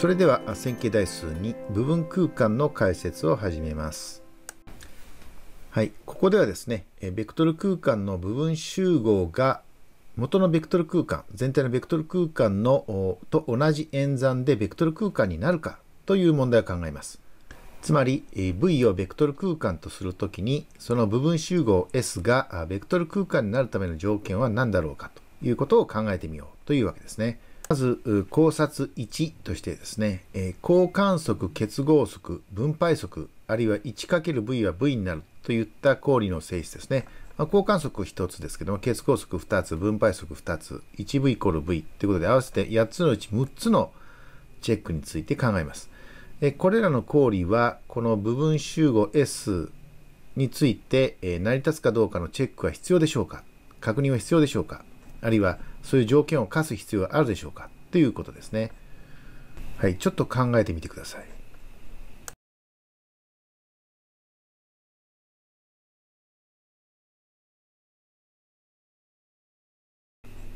それでは線形代数に部分空間の解説を始めます。はい、ここではですね、ベクトル空間の部分集合が元のベクトル空間、全体のベクトル空間のと同じ演算でベクトル空間になるかという問題を考えます。つまり V をベクトル空間とするときにその部分集合 S がベクトル空間になるための条件は何だろうかということを考えてみようというわけですね。まず考察1としてですね、えー、交換速、結合則、分配則、あるいは 1×v は v になるといった氷の性質ですね。まあ、交換速1つですけども、結合速2つ、分配速2つ、1v イコール v ということで合わせて8つのうち6つのチェックについて考えます。えこれらの氷は、この部分集合 S について、え成り立つかどうかのチェックは必要でしょうか確認は必要でしょうかあるいはそういう条件を課す必要はあるでしょうかということですね。はい、ちょっと考えてみてください。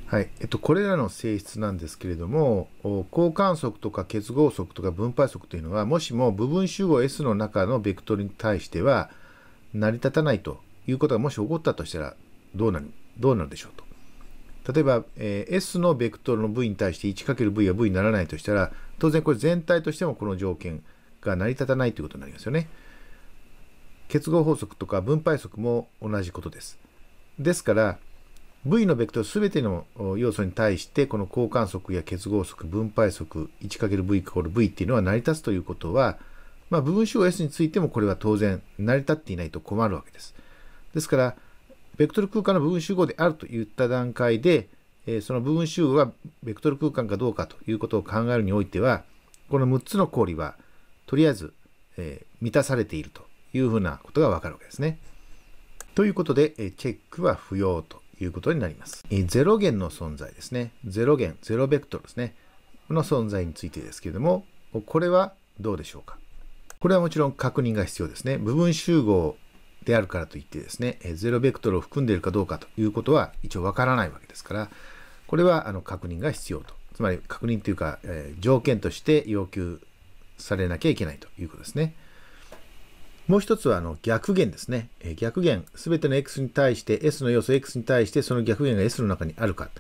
はい、えっと、これらの性質なんですけれども交換則とか結合則とか分配則というのはもしも部分集合 S の中のベクトルに対しては成り立たないということがもし起こったとしたらどうなるどうなるでしょうと。例えば、えー、S のベクトルの V に対して 1×V が V にならないとしたら、当然これ全体としてもこの条件が成り立たないということになりますよね。結合法則とか分配則も同じことです。ですから、V のベクトル全ての要素に対して、この交換則や結合則、分配則、1×V=V っていうのは成り立つということは、まあ、部分子を S についてもこれは当然成り立っていないと困るわけです。ですから、ベクトル空間の部分集合であるといった段階で、えその部分集合がベクトル空間かどうかということを考えるにおいては、この6つの氷は、とりあえず、え満たされているというふうなことがわかるわけですね。ということで、えチェックは不要ということになります。え0弦の存在ですね。0弦、0ベクトルですね。の存在についてですけれども、これはどうでしょうか。これはもちろん確認が必要ですね。部分集合であるからといってですね、ゼロベクトルを含んでいるかどうかということは一応わからないわけですから、これはあの確認が必要と。つまり確認というか、えー、条件として要求されなきゃいけないということですね。もう一つはあの逆減ですね。えー、逆減、すべての x に対して s の要素 x に対してその逆減が s の中にあるか。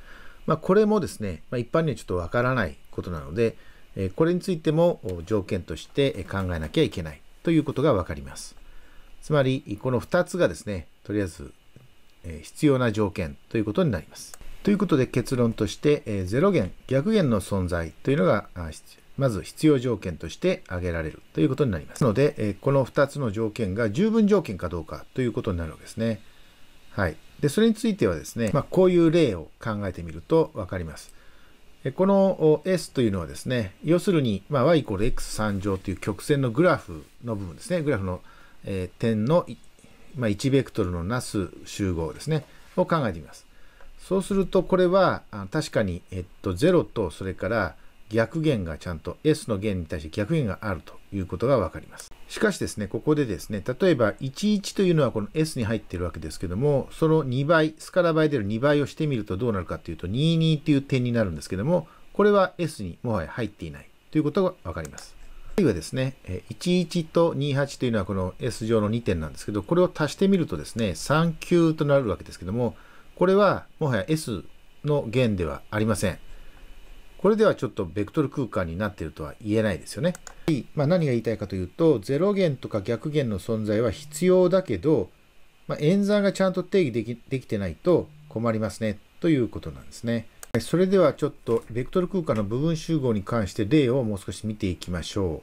まあ、これもですね、まあ、一般にはちょっとわからないことなので、えー、これについても条件として考えなきゃいけないということがわかります。つまり、この2つがですね、とりあえず、え必要な条件ということになります。ということで結論として、え0元、逆元の存在というのが、まず必要条件として挙げられるということになりますので、えこの2つの条件が十分条件かどうかということになるわけですね。はい。で、それについてはですね、まあ、こういう例を考えてみると分かります。この S というのはですね、要するに、まあ、y イコール x3 乗という曲線のグラフの部分ですね、グラフのえー、点の、まあ、1ベクトルのなす集合ですね、を考えてみます。そうすると、これは確かに、えっと、0とそれから逆弦がちゃんと S の弦に対して逆弦があるということが分かります。しかしですね、ここでですね、例えば11というのはこの S に入っているわけですけども、その2倍、スカラ倍でる2倍をしてみるとどうなるかというと22という点になるんですけども、これは S にもはや入っていないということが分かります。次はですね、11と28というのはこの S 上の2点なんですけど、これを足してみるとですね、3級となるわけですけども、これはもはや S の弦ではありません。これではちょっとベクトル空間になっているとは言えないですよね。まあ、何が言いたいかというと、0弦とか逆弦の存在は必要だけど、まあ、演算がちゃんと定義できできてないと困りますねということなんですね。それではちょっとベクトル空間の部分集合に関して例をもう少し見ていきましょう。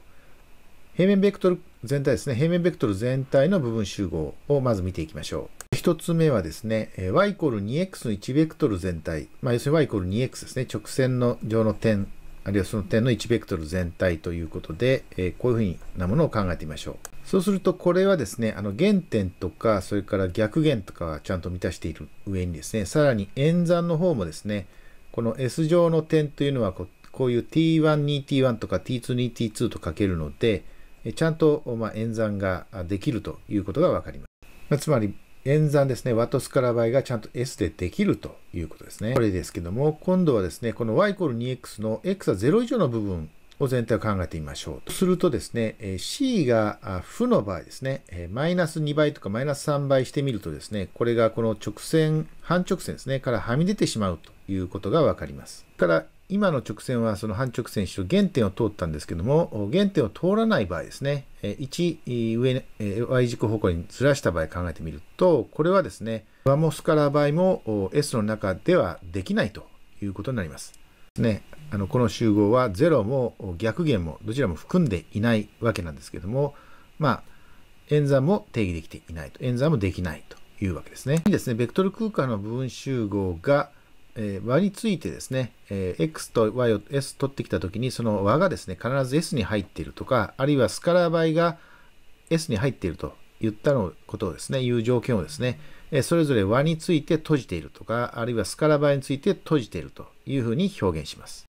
平面ベクトル全体ですね。平面ベクトル全体の部分集合をまず見ていきましょう。一つ目はですね、y イコール 2x の1ベクトル全体。まあ、要するに y イコール 2x ですね。直線の上の点、あるいはその点の1ベクトル全体ということで、えこういうふうなものを考えてみましょう。そうすると、これはですね、あの原点とか、それから逆弦とかはちゃんと満たしている上にですね、さらに演算の方もですね、この S 状の点というのはこう、こういう T1 に T1 とか T2 に T2 と書けるので、ちゃんと、ま演算ができるということが分かります。つまり、演算ですね、ワットスカラ倍がちゃんと S でできるということですね。これですけども、今度はですね、この y イコール 2x の x は0以上の部分を全体を考えてみましょう。とするとですね、C が負の場合ですね、マイナス2倍とかマイナス3倍してみるとですね、これがこの直線、半直線ですね、からはみ出てしまうということがわかります。から今の直線はその半直線一ろ原点を通ったんですけども、原点を通らない場合ですね、1上、y 軸方向にずらした場合考えてみると、これはですね、バモスカラー場合も S の中ではできないということになります。ね、あのこの集合は0も逆減もどちらも含んでいないわけなんですけども、まあ、演算も定義できていないと、演算もできないというわけですね。ですね、ベクトル空間の部分集合が、えー、和についてですね、えー、x と y を s 取ってきたときに、その和がですね、必ず s に入っているとか、あるいはスカラー倍が s に入っていると言ったのことをですね、いう条件をですね、それぞれ和について閉じているとか、あるいはスカラバについて閉じているというふうに表現します。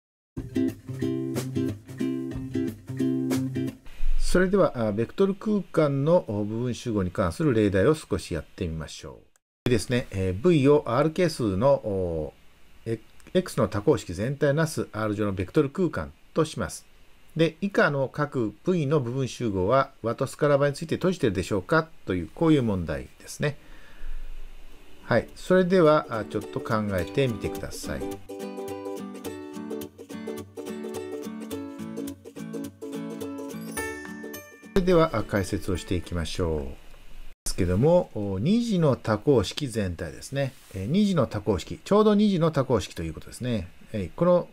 それでは、ベクトル空間の部分集合に関する例題を少しやってみましょう。ですね、V を R 係数の X の多項式全体をなす R 上のベクトル空間とします。で、以下の各 V の部分集合は和とスカラバについて閉じているでしょうかという、こういう問題ですね。はい、それではちょっと考えてみてください。それでは解説をしていきましょう。ですけども、2次の多項式全体ですね。2次の多項式、ちょうど2次の多項式ということですね。この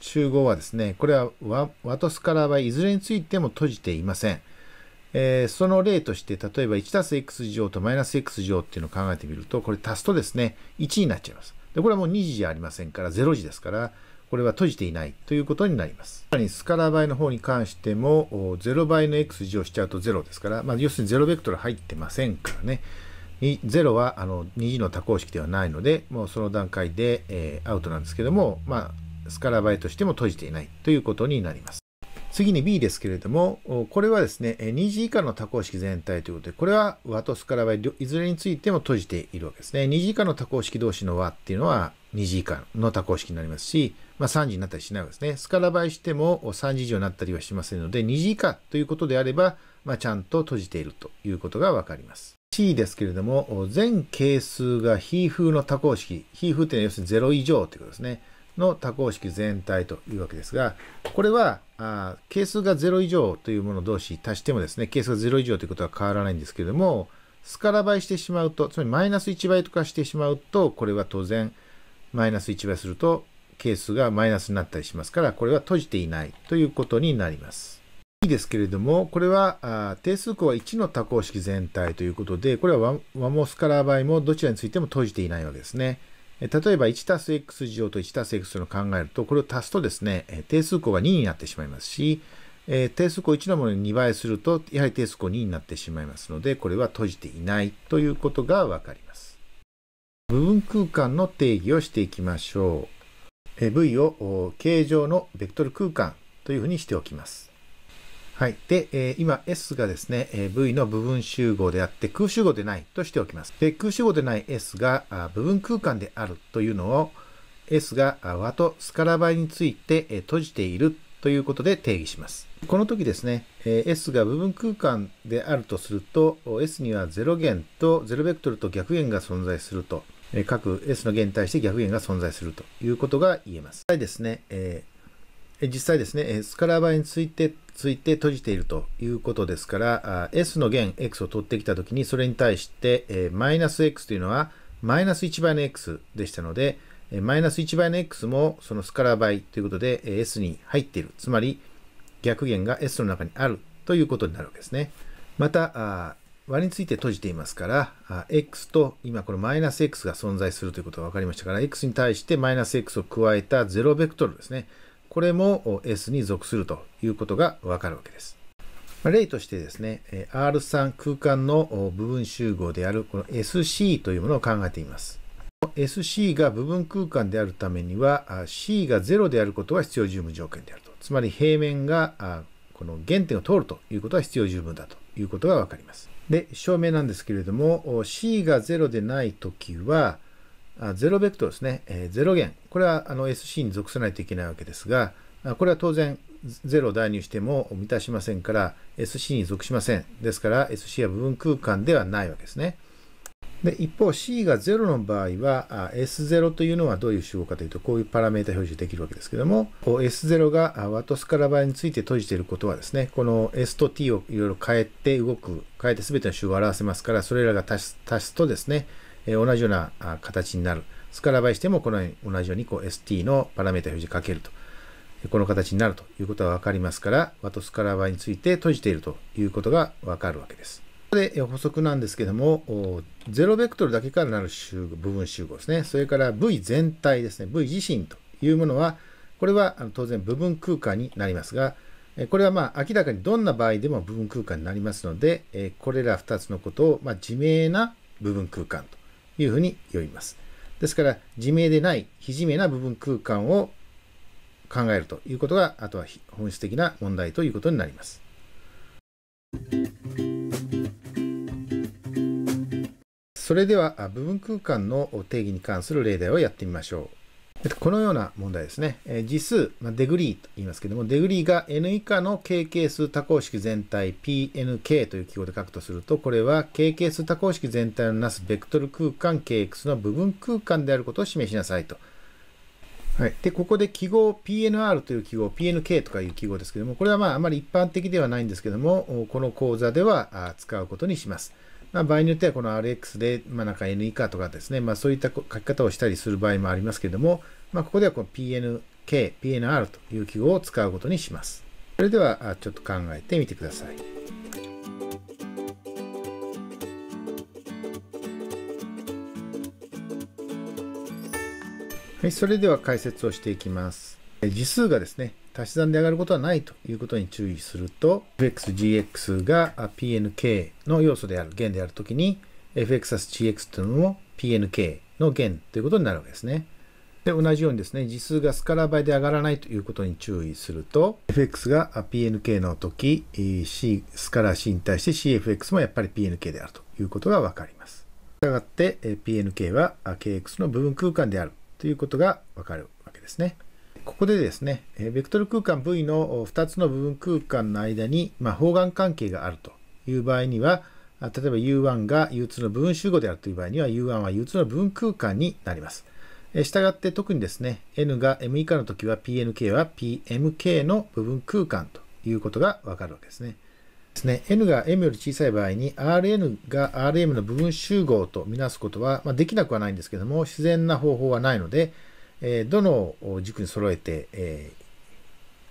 集合はですね、これはワトスラーはいずれについても閉じていません。えー、その例として、例えば 1+x 乗とマイナス x 乗っていうのを考えてみると、これ足すとですね、1になっちゃいます。で、これはもう2時じゃありませんから、0時ですから、これは閉じていないということになります。さらにスカラー倍の方に関しても、0倍の x 乗しちゃうと0ですから、まあ、要するに0ベクトル入ってませんからね。0はあの2次の多項式ではないので、もうその段階で、えー、アウトなんですけども、まあ、スカラー倍としても閉じていないということになります。次に B ですけれども、これはですね、2次以下の多項式全体ということで、これは和とスカラはいずれについても閉じているわけですね。2次以下の多項式同士の和っていうのは2次以下の多項式になりますし、まあ、3次になったりしないわけですね。スカラ倍しても3次以上になったりはしませんので、2次以下ということであれば、まあ、ちゃんと閉じているということがわかります。C ですけれども、全係数が非風の多項式。非風っていうのは要するに0以上ということですね。の多項式全体というわけですが、これはあ係数が0以上というもの同士足してもですね、係数が0以上ということは変わらないんですけれども、スカラ倍してしまうと、つまりマイナス1倍とかしてしまうと、これは当然、マイナス1倍すると、係数がマイナスになったりしますから、これは閉じていないということになります。いいですけれども、これはあ定数項は1の多項式全体ということで、これは和もスカラ倍もどちらについても閉じていないわけですね。例えば 1+x 乗と 1+x の考えると、これを足すとですね、定数項が2になってしまいますし、え定数項1のものに2倍すると、やはり定数項2になってしまいますので、これは閉じていないということがわかります。部分空間の定義をしていきましょう。え v を形状のベクトル空間というふうにしておきます。はい。で、えー、今 S がですね、えー、V の部分集合であって空集合でないとしておきます。で、空集合でない S があ部分空間であるというのを S が和とスカラ倍について、えー、閉じているということで定義します。この時ですね、え S が部分空間であるとすると S には0弦と0ベクトルと逆弦が存在すると各 S の弦に対して逆弦が存在するということが言えます。はいですね、え実際ですね、スカラ倍について、ついて閉じているということですから、S の弦 X を取ってきたときに、それに対して、マイナス X というのは、マイナス1倍の X でしたので、マイナス1倍の X もそのスカラ倍ということで S に入っている。つまり逆弦が S の中にあるということになるわけですね。また、和について閉じていますから、X と今このマイナス X が存在するということが分かりましたから、X に対してマイナス X を加えた0ベクトルですね。これも S に属するということがわかるわけです。例としてですね、R3 空間の部分集合であるこの SC というものを考えています。SC が部分空間であるためには C が0であることは必要十分条件であると。つまり平面がこの原点を通るということは必要十分だということがわかります。で、証明なんですけれども C が0でないときはあ0ベクトルですね、えー、0元。これはあの SC に属さないといけないわけですが、これは当然0を代入しても満たしませんから SC に属しません。ですから SC は部分空間ではないわけですね。で一方 C が0の場合は S0 というのはどういう集合かというとこういうパラメータ表示できるわけですけども S0 がワトスカラバーについて閉じていることはですねこの S と T をいろいろ変えて動く変えて全ての集合を表せますからそれらが足す足すとですねえ同じような形になる。スカラバイしてもこのように同じようにこう ST のパラメータ表示かけると。この形になるということがわかりますから、ワトスカラバイについて閉じているということがわかるわけです。で、補足なんですけども、0ベクトルだけからなる集合部分集合ですね。それから V 全体ですね。V 自身というものは、これは当然部分空間になりますが、これはまあ明らかにどんな場合でも部分空間になりますので、これら2つのことをま自明な部分空間というふうに読みます。ですから、自明でない非自明な部分空間を考えるということが、あとは本質的な問題ということになります。それでは、部分空間の定義に関する例題をやってみましょう。このような問題ですね。次数、デグリーと言いますけども、デグリーが n 以下の kk 数多項式全体 pnk という記号で書くとすると、これは kk 数多項式全体のなすベクトル空間 kx の部分空間であることを示しなさいと。はい、でここで記号 PNR という記号、PNK とかいう記号ですけども、これはまああまり一般的ではないんですけども、この講座では使うことにします。まあ、場合によってはこの RX で、まあ、なんか N 以下とかですね、まあ、そういった書き方をしたりする場合もありますけれども、まあ、ここではこの PNK、PNR という記号を使うことにします。それではちょっと考えてみてください。はい、それでは解説をしていきます。次数がですね、足し算で上がることはないということに注意すると fxgx が pnk の要素である弦であるときに fx+gx というのも pnk の弦ということになるわけですね。で同じようにですね、次数がスカラ倍で上がらないということに注意すると、fx が pnk のとき c、スカラ c に対して cfx もやっぱり pnk であるということがわかります。したがって pnk は kx の部分空間であるということがわかるわけですね。ここでですね、ベクトル空間 V の2つの部分空間の間に、まあ、方眼関係があるという場合には、例えば U1 が U2 の部分集合であるという場合には、U1 は U2 の部分空間になります。したがって特にですね、N が M 以下の時は PNK は PMK の部分空間ということがわかるわけですね。ですね、N が M より小さい場合に Rn が Rm の部分集合とみなすことは、まあ、できなくはないんですけども、自然な方法はないので、えどの軸に揃えて、え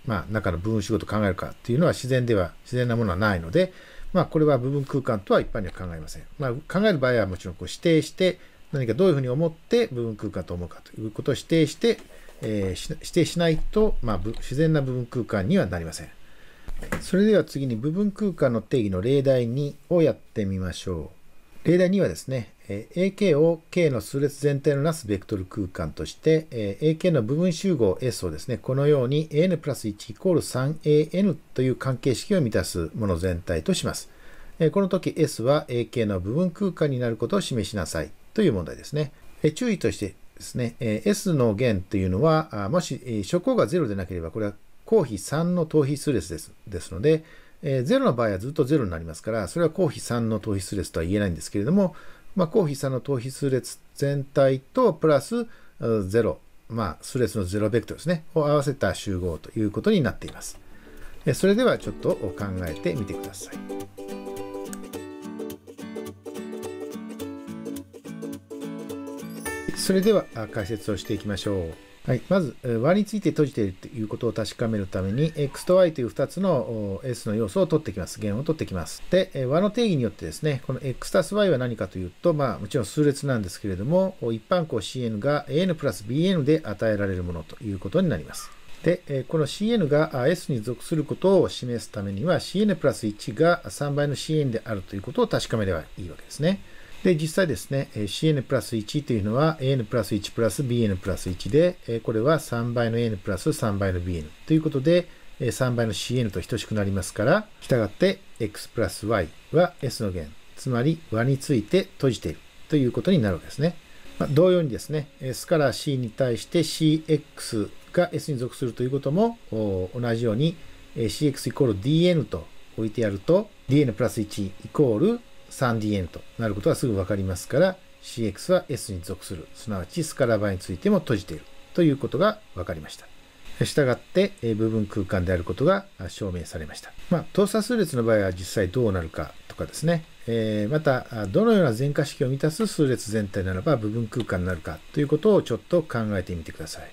まあ、中の部分仕事を考えるかっていうのは自然では、自然なものはないので、まあ、これは部分空間とは一般には考えません。まあ、考える場合はもちろんこう指定して、何かどういうふうに思って部分空間と思うかということを指定して、えー、指定しないと、まあ、自然な部分空間にはなりません。それでは次に部分空間の定義の例題2をやってみましょう。例題2はですね、え AK を K の数列全体のなすベクトル空間として、え AK の部分集合 S をですね、このように AN プラス1イコール 3AN という関係式を満たすもの全体とします。えこの時 S は AK の部分空間になることを示しなさいという問題ですね。え注意としてですね、え S の弦というのは、もし、初項が0でなければ、これは公比3の等比数列です。ですので、え0の場合はずっと0になりますから、それは公比3の等比数列とは言えないんですけれども、まあ、コーヒーさんの頭皮数列全体とプラス0、まあ、数列の0ベクトルですね、を合わせた集合ということになっています。それではちょっと考えてみてください。それでは解説をしていきましょう。はい、まず和について閉じているということを確かめるために x と y という2つの s の要素を取ってきます。弦を取ってきます。で、和の定義によってですね、この x たす y は何かというと、まあもちろん数列なんですけれども、一般項 cn が an プラス bn で与えられるものということになります。で、この cn が s に属することを示すためには cn プラス1が3倍の cn であるということを確かめればいいわけですね。で、実際ですね、cn プラス1というのは an プラス1プラス bn プラス1で、これは3倍の a n プラス3倍の bn ということで、3倍の cn と等しくなりますから、したがって x プラス y は s の弦、つまり和について閉じているということになるわけですね。まあ、同様にですね、s から c に対して cx が s に属するということも同じように cx イコール dn と置いてやると dn プラス1イコールサ d n となることはすぐわかりますから、CX は S に属する、すなわちスカラバについても閉じているということが分かりました。したがって、部分空間であることが証明されました。まあ、等差数列の場合は実際どうなるかとかですね、えー、また、どのような全化式を満たす数列全体ならば部分空間になるかということをちょっと考えてみてください。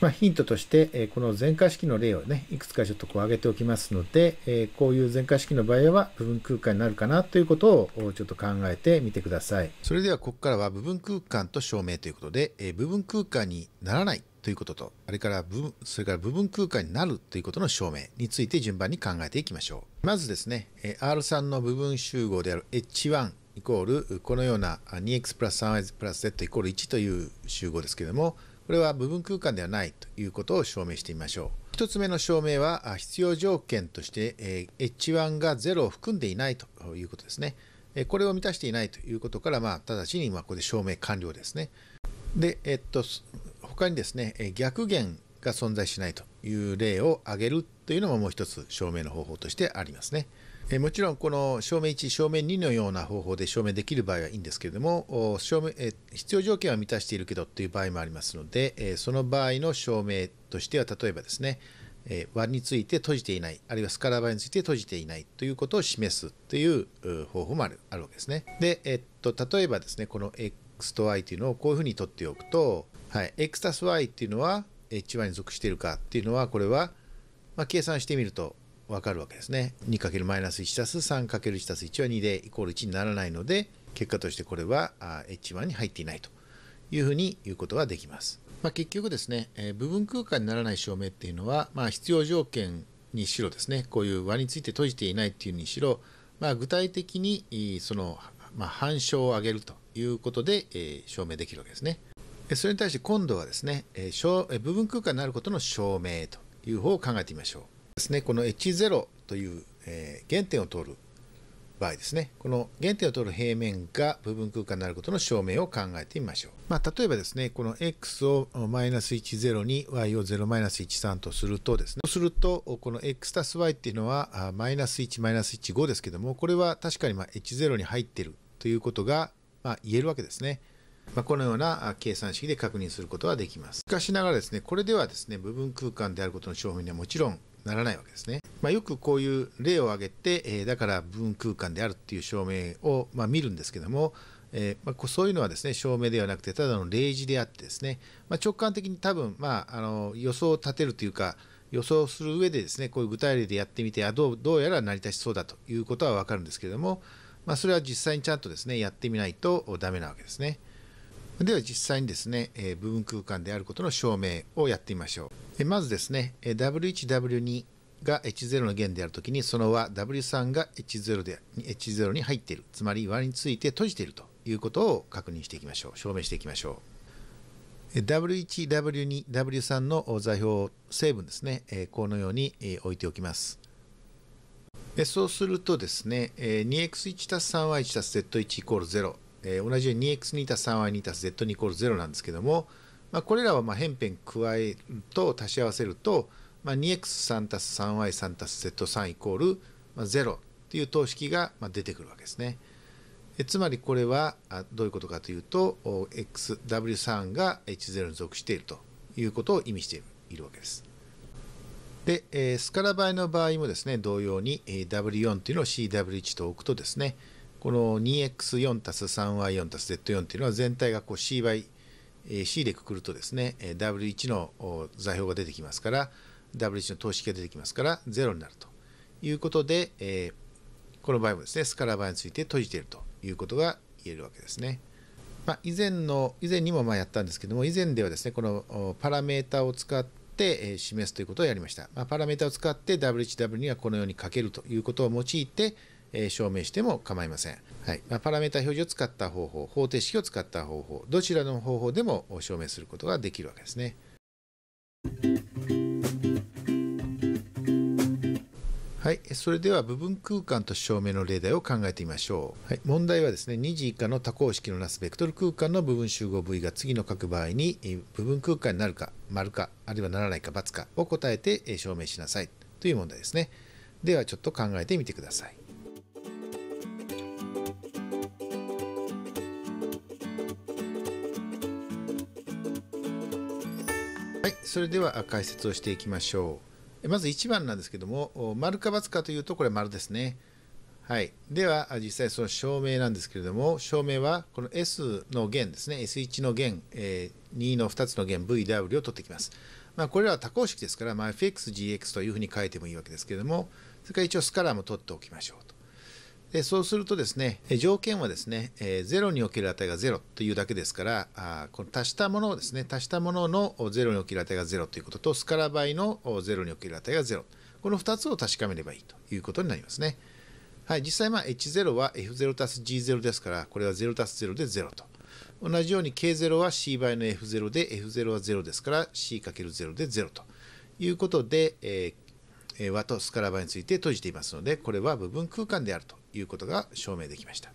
まあ、ヒントとして、えこの全化式の例をね、いくつかちょっとこう挙げておきますので、えこういう全化式の場合は部分空間になるかなということをちょっと考えてみてください。それではここからは部分空間と証明ということで、え部分空間にならないということと、あれから部それから部分空間になるということの証明について順番に考えていきましょう。まずですね、R3 の部分集合である H1 イコールこのような 2x プラス 3y プラス z イコール1という集合ですけれども、これは部分空間ではないということを証明してみましょう。1つ目の証明は必要条件として H1 が0を含んでいないということですね。これを満たしていないということから、まあ、直ちに今ここで証明完了ですね。で、えっと、他にですね、逆減が存在しないという例を挙げるというのももう一つ証明の方法としてありますね。えもちろんこの証明1証明2のような方法で証明できる場合はいいんですけれども証明え必要条件は満たしているけどという場合もありますので、えその場合の証明としては例えばですね、え和について閉じていないあるいはスカラ場について閉じていないということを示すという方法もあるあるわけですねで、えっと例えばですねこの x と y というのをこういうふうに取っておくと、はい、x たす y っていうのは hy に属しているかっていうのはこれは、まあ、計算してみると分かるわけですね 2×-1+3×1+1 は2でイコール1にならないので結果としてこれは h1 に入っていないというふうに言うことができます、まあ、結局ですね、えー、部分空間にならない証明っていうのは、まあ、必要条件にしろですねこういう和について閉じていないっていうにしろ、まあ、具体的にその、まあ、反証を上げるということで、えー、証明できるわけですねそれに対して今度はですね、えー、部分空間になることの証明という方を考えてみましょうですね、この H0 という、えー、原点を通る場合ですね、この原点を通る平面が部分空間になることの証明を考えてみましょう。まあ、例えばですね、この x を -10 に y を0-13とするとですね、そうすると、この x たす y っていうのは、-1、-1、5ですけども、これは確かにま h0 に入ってるということが、ま言えるわけですね。まあ、このような計算式で確認することはできます。しかしながらですね、これではですね、部分空間であることの証明にはもちろんならないわけですね。まあ、よくこういう例を挙げて、えー、だから分空間であるっていう証明を、まあ、見るんですけども、えー、まあ、そういうのはですね証明ではなくてただの例示であってですね、ま直感的に多分、まあ、あの予想を立てるというか予想する上でですねこういう具体例でやってみてあどうどうやら成り立ちそうだということは分かるんですけれども、まそれは実際にちゃんとですねやってみないとダメなわけですね。では実際にですね、え部分空間であることの証明をやってみましょう。えまずですね、W1W2 が H0 の弦であるときに、その和 W3 が H0, で H0 に入っている。つまり和について閉じているということを確認していきましょう。証明していきましょう。W1、W2、W3 の座標成分ですね、このように置いておきます。そうするとですね、2x1 3y1 z1 イコール0。えー、同じように 2x2+3 は 2+z=0 なんですけども、まあ、これらはま辺辺加えると足し合わせると、まあ、2x3+3y3+z3 イコール0という等式がま出てくるわけですね。えつまりこれはどういうことかというと xw3 が h0 に属しているということを意味しているわけです。で、えー、スカラ倍の場合もですね同様に w4 というのを cw1 と置くとですねこの 2x4 たす 3y4 たす z4 っていうのは全体がこう c 倍 c でくくるとですね w1 の座標が出てきますから w1 の等式が出てきますから0になるということで、えこの場合もですねスカラー場について閉じているということが言えるわけですね。まあ、以前の以前にもまやったんですけども以前ではですねこのパラメータを使って示すということをやりました、まあ、パラメータを使って W1W2 はこのように書けるということを用いてえ証明しても構いません、はいまあ、パラメータ表示を使った方法方程式を使った方法どちらの方法でも証明することができるわけですねはい、それでは部分空間と証明の例題を考えてみましょう、はい、問題はですね2次以下の多項式のなすベクトル空間の部分集合部位が次の各場合に部分空間になるか丸かあるいはならないか×かを答えて証明しなさいという問題ですねではちょっと考えてみてくださいいそれでは解説をしていきましょうまず1番なんですけども丸か×かというとこれ丸ですねはい、では実際その証明なんですけれども証明はこの S の弦ですね S1 の弦、えー、2の2つの弦 VW を取ってきます、まあ、これらは多項式ですから、まあ、FXGX というふうに書いてもいいわけですけれどもそれから一応スカラーも取っておきましょうとでそうするとですね条件はですね、え0における値が0というだけですからあこの足したものをですね足したものの0における値が0ということとスカラ倍の0における値が0この2つを確かめればいいということになりますね。はい、実際、まあ、H0 は F0 たす G0 ですから、これは0たす0で0と。同じように K0 は C 倍の F0 で、F0 は0ですから、C×0 で0ということで、え和とスカラ倍について閉じていますので、これは部分空間であるということが証明できました。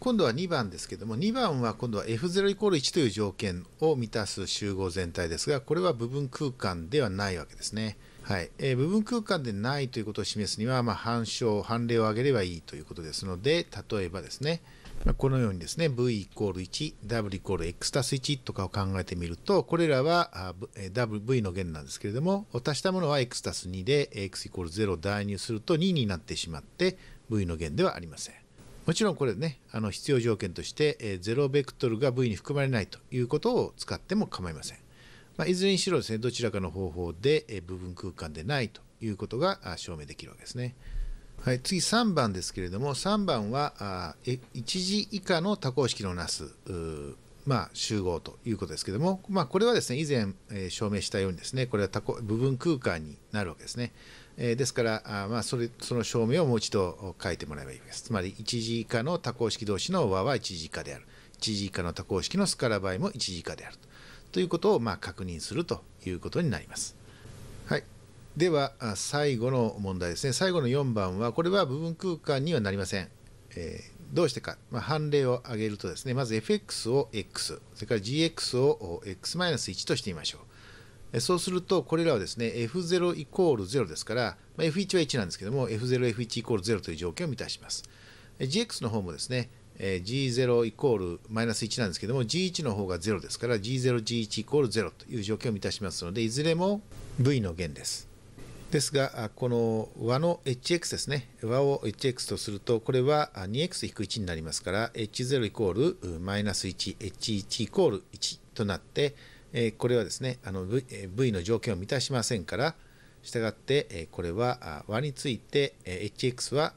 今度は2番ですけども2番は今度は F0 イコール1という条件を満たす集合全体ですがこれは部分空間ではないわけですね。はいえ部分空間でないということを示すには、まあ、反証、反例を挙げればいいということですので例えばですね、まあ、このようにですね v イコール1 w イコール x たす1とかを考えてみるとこれらは w v の弦なんですけれども足したものは x たす2で x イコール0を代入すると2になってしまって v の弦ではありません。もちろんこれね、あの必要条件として、えー、0ベクトルが v に含まれないということを使っても構いません。まあ、いずれにしろですね、どちらかの方法で、えー、部分空間でないということが証明できるわけですね。はい、次3番ですけれども、3番はあ1次以下の多項式のなす、まあ、集合ということですけども、まあ、これはですね、以前、えー、証明したようにですね、これは多項部分空間になるわけですね。えですから、あまあ、それその証明をもう一度書いてもらえばいいです。つまり、1次以下の多項式同士の和は1次以下である。1次以下の多項式のスカラ倍も1次以下である。ということを、まあ、確認するということになります。はい、では、最後の問題ですね。最後の4番は、これは部分空間にはなりません。えー、どうしてか、まあ、判例を挙げるとですね、まず fx を x、それから gx を x-1 としてみましょう。そうすると、これらはですね、F0 イコール0ですから、まあ、F1 は1なんですけども、F0、F1 イコール0という条件を満たします。GX の方もですね、G0 イコールマイナス1なんですけども、G1 の方が0ですから、G0、G1 イコール0という条件を満たしますので、いずれも V の弦です。ですが、この和の hx ですね。和を hx とすると、これは 2x-1 になりますから、h0 イコールマイナス1、h1 イコール1となって、えこれはですねあの v, v の条件を満たしませんから従って、えこれは和について、え hx は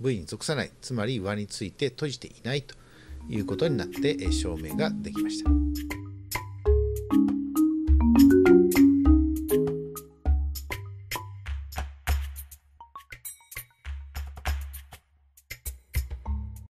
v に属さないつまり和について閉じていないということになって、え証明ができました。